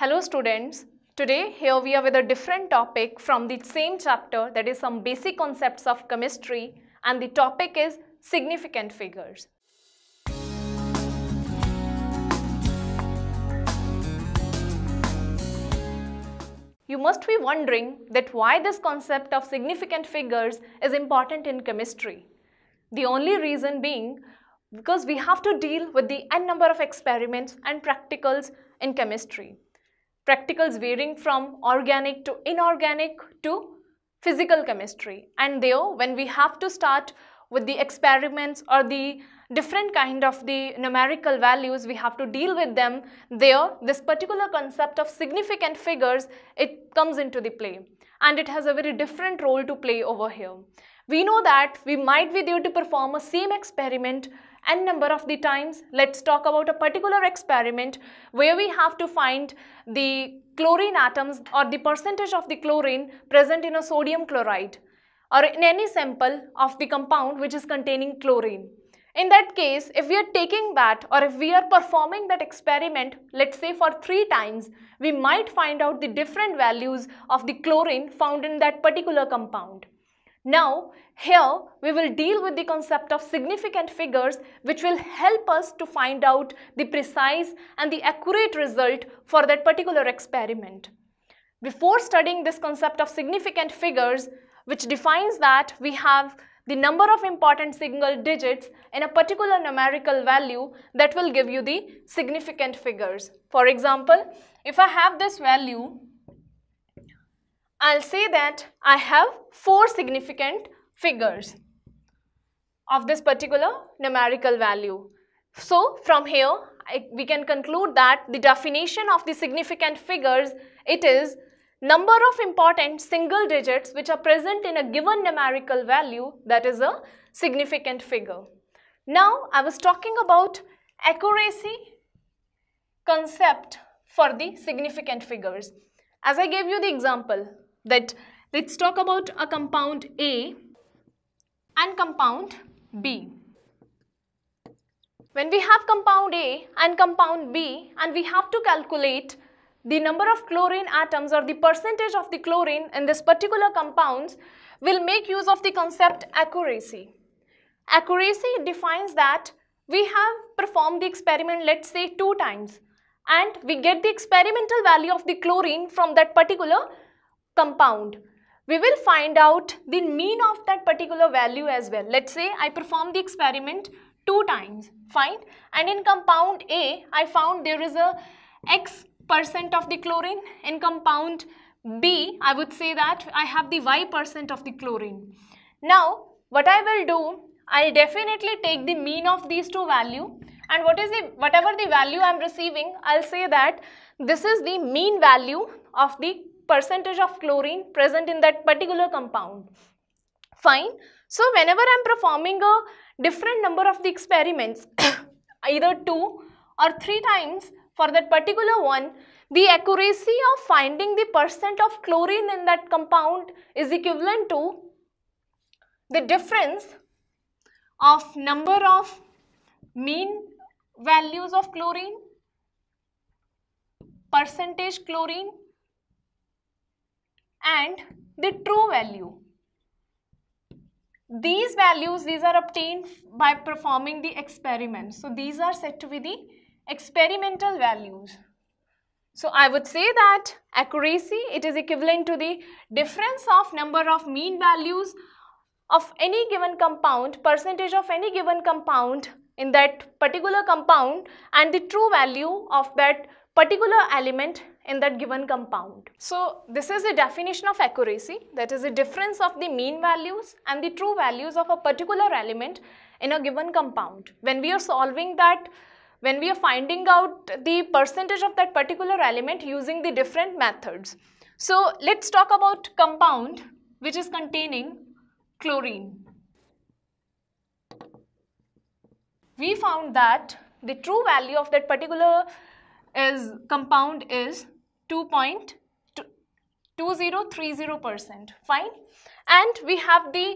Hello students, today here we are with a different topic from the same chapter that is some basic concepts of chemistry and the topic is significant figures. You must be wondering that why this concept of significant figures is important in chemistry. The only reason being because we have to deal with the n number of experiments and practicals in chemistry practicals varying from organic to inorganic to physical chemistry. And there, when we have to start with the experiments or the different kind of the numerical values we have to deal with them there this particular concept of significant figures it comes into the play and it has a very different role to play over here we know that we might be there to perform a same experiment N number of the times. Let's talk about a particular experiment where we have to find the chlorine atoms or the percentage of the chlorine present in a sodium chloride or in any sample of the compound which is containing chlorine. In that case, if we are taking that or if we are performing that experiment, let's say for three times, we might find out the different values of the chlorine found in that particular compound. Now, here we will deal with the concept of significant figures which will help us to find out the precise and the accurate result for that particular experiment. Before studying this concept of significant figures, which defines that we have the number of important single digits in a particular numerical value that will give you the significant figures. For example, if I have this value I'll say that I have four significant figures of this particular numerical value. So from here I, we can conclude that the definition of the significant figures it is number of important single digits which are present in a given numerical value that is a significant figure. Now I was talking about accuracy concept for the significant figures. As I gave you the example, that let's talk about a compound A and compound B. When we have compound A and compound B and we have to calculate the number of chlorine atoms or the percentage of the chlorine in this particular compounds will make use of the concept accuracy. Accuracy defines that we have performed the experiment let's say two times and we get the experimental value of the chlorine from that particular compound we will find out the mean of that particular value as well. Let's say I perform the experiment two times, fine. And in compound A, I found there is a X percent of the chlorine. In compound B, I would say that I have the Y percent of the chlorine. Now, what I will do, I'll definitely take the mean of these two value and what is the whatever the value I'm receiving, I'll say that this is the mean value of the percentage of chlorine present in that particular compound. Fine. So whenever I am performing a different number of the experiments, either two or three times for that particular one, the accuracy of finding the percent of chlorine in that compound is equivalent to the difference of number of mean values of chlorine, percentage chlorine and the true value. These values, these are obtained by performing the experiment. So these are set to be the experimental values. So I would say that accuracy, it is equivalent to the difference of number of mean values of any given compound, percentage of any given compound in that particular compound and the true value of that particular element in that given compound. So this is the definition of accuracy that is the difference of the mean values and the true values of a particular element in a given compound. When we are solving that when we are finding out the percentage of that particular element using the different methods. So let's talk about compound which is containing chlorine. We found that the true value of that particular is compound is 2.2030%. Fine. And we have the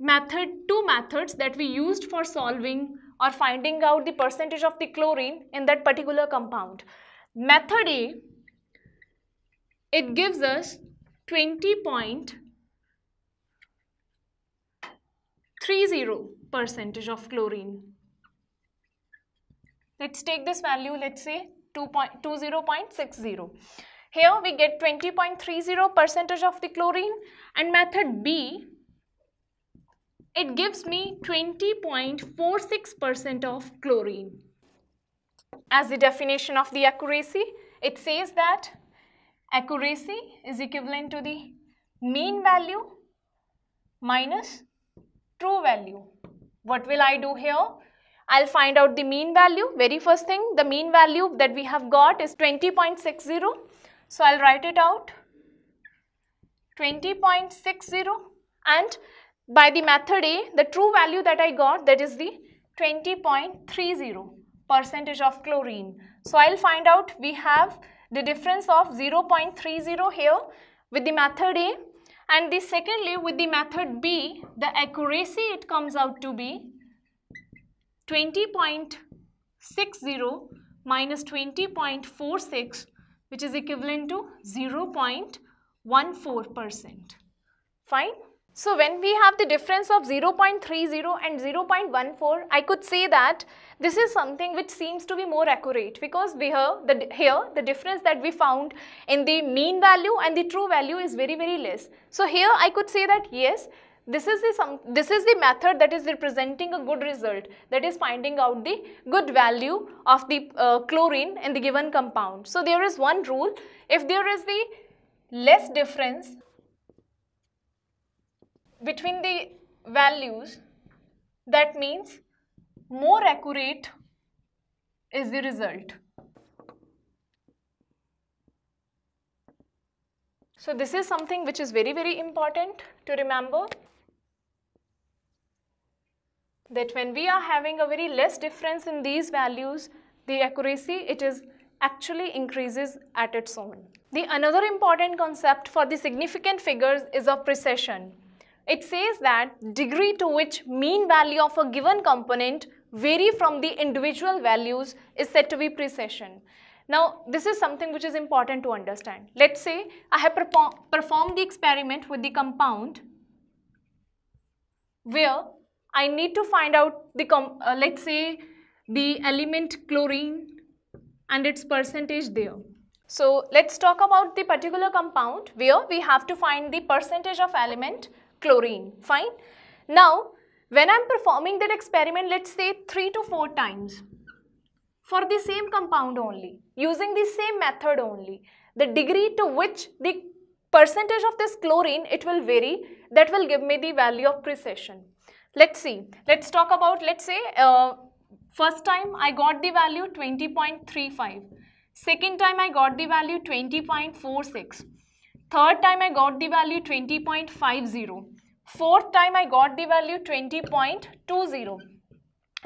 method, two methods that we used for solving or finding out the percentage of the chlorine in that particular compound. Method A, it gives us 20.30 percentage of chlorine. Let's take this value, let's say 2.20.60. Here we get 20.30 percentage of the chlorine and method B, it gives me 20.46% of chlorine. As the definition of the accuracy, it says that accuracy is equivalent to the mean value minus true value. What will I do here? I'll find out the mean value. Very first thing, the mean value that we have got is 20.60. So I'll write it out. 20.60 and by the method A, the true value that I got that is the 20.30 percentage of chlorine. So I'll find out we have the difference of 0.30 here with the method A and the secondly with the method B, the accuracy it comes out to be 20.60 minus 20.46 which is equivalent to 0.14%. Fine. So when we have the difference of 0.30 and 0.14, I could say that this is something which seems to be more accurate because we have the, here the difference that we found in the mean value and the true value is very very less. So here I could say that yes, this is, the some, this is the method that is representing a good result that is finding out the good value of the uh, chlorine in the given compound. So there is one rule if there is the less difference between the values that means more accurate is the result. So this is something which is very very important to remember that when we are having a very less difference in these values, the accuracy it is actually increases at its own. The another important concept for the significant figures is of precession. It says that degree to which mean value of a given component vary from the individual values is said to be precession. Now, this is something which is important to understand. Let's say I have performed the experiment with the compound where I need to find out the, uh, let's say, the element chlorine and its percentage there. So let's talk about the particular compound where we have to find the percentage of element chlorine, fine. Now, when I'm performing that experiment, let's say 3 to 4 times for the same compound only, using the same method only, the degree to which the percentage of this chlorine, it will vary, that will give me the value of precession. Let's see. Let's talk about, let's say, uh, first time I got the value 20.35. Second time I got the value 20.46. Third time I got the value 20.50. Fourth time I got the value 20.20.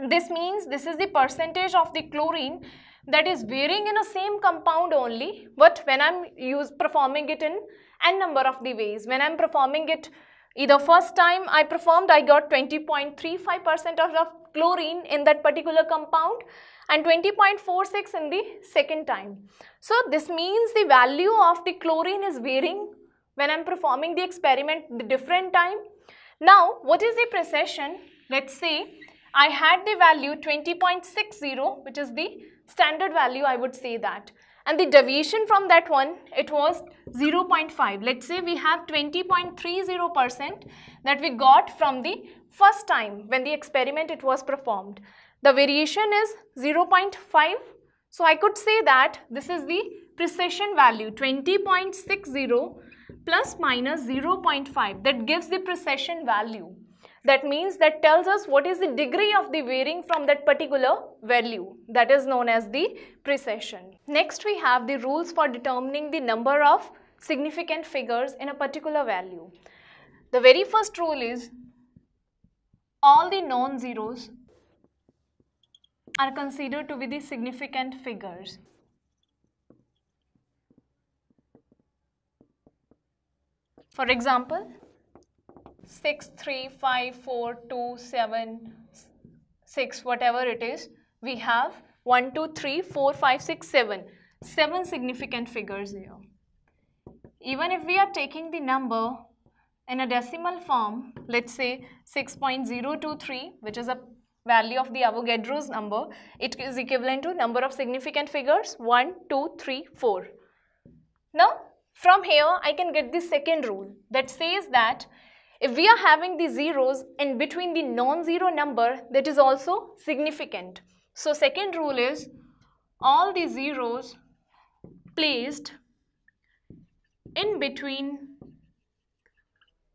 This means this is the percentage of the chlorine that is varying in a same compound only but when I'm use performing it in n number of the ways when I'm performing it the first time I performed, I got 20.35% of chlorine in that particular compound and 20.46 in the second time. So this means the value of the chlorine is varying when I'm performing the experiment the different time. Now what is the precession? Let's say I had the value 20.60 which is the standard value I would say that and the deviation from that one it was 0.5 let's say we have 20.30 percent that we got from the first time when the experiment it was performed the variation is 0.5 so I could say that this is the precision value 20.60 plus minus 0.5 that gives the precession value that means that tells us what is the degree of the varying from that particular value that is known as the precession. Next we have the rules for determining the number of significant figures in a particular value. The very first rule is all the non-zeros are considered to be the significant figures. For example, six three five four two seven six whatever it is we have one two three four five six seven seven significant figures here even if we are taking the number in a decimal form let's say 6.023 which is a value of the Avogadro's number it is equivalent to number of significant figures 1 2 3 4 now from here I can get the second rule that says that if we are having the zeros in between the non-zero number, that is also significant. So second rule is all the zeros placed in between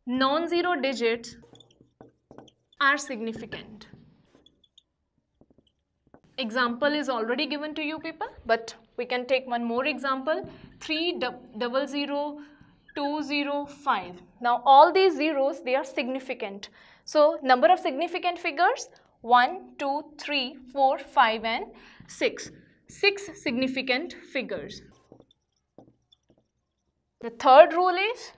non-zero digits are significant. Example is already given to you people, but we can take one more example. 3 double zero 205. Now all these zeros, they are significant. So number of significant figures, 1, 2, 3, 4, 5 and 6. 6 significant figures. The third rule is,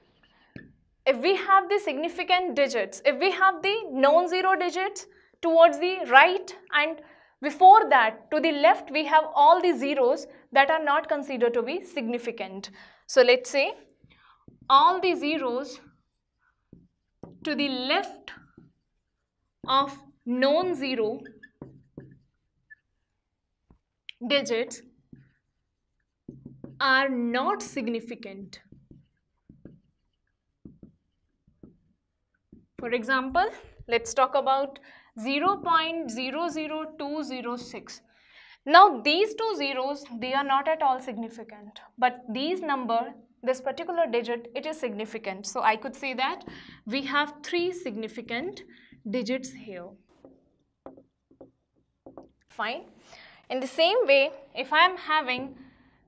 if we have the significant digits, if we have the non-zero digits towards the right and before that to the left we have all the zeros that are not considered to be significant. So let's say all the zeros to the left of known zero digits are not significant. For example, let's talk about 0 0.00206. Now these two zeros, they are not at all significant, but these number this particular digit, it is significant. So I could say that we have three significant digits here. Fine. In the same way, if I am having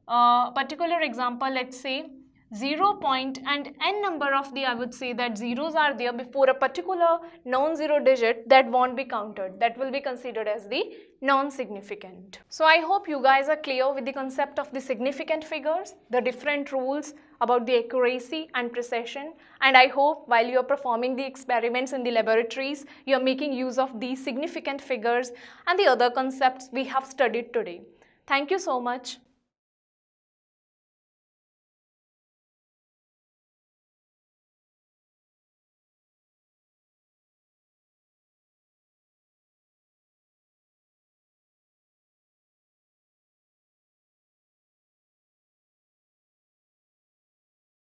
a particular example, let's say 0 point and n number of the I would say that zeros are there before a particular non-zero digit that won't be counted that will be considered as the non-significant. So I hope you guys are clear with the concept of the significant figures, the different rules, about the accuracy and precision and I hope while you're performing the experiments in the laboratories, you're making use of these significant figures and the other concepts we have studied today. Thank you so much.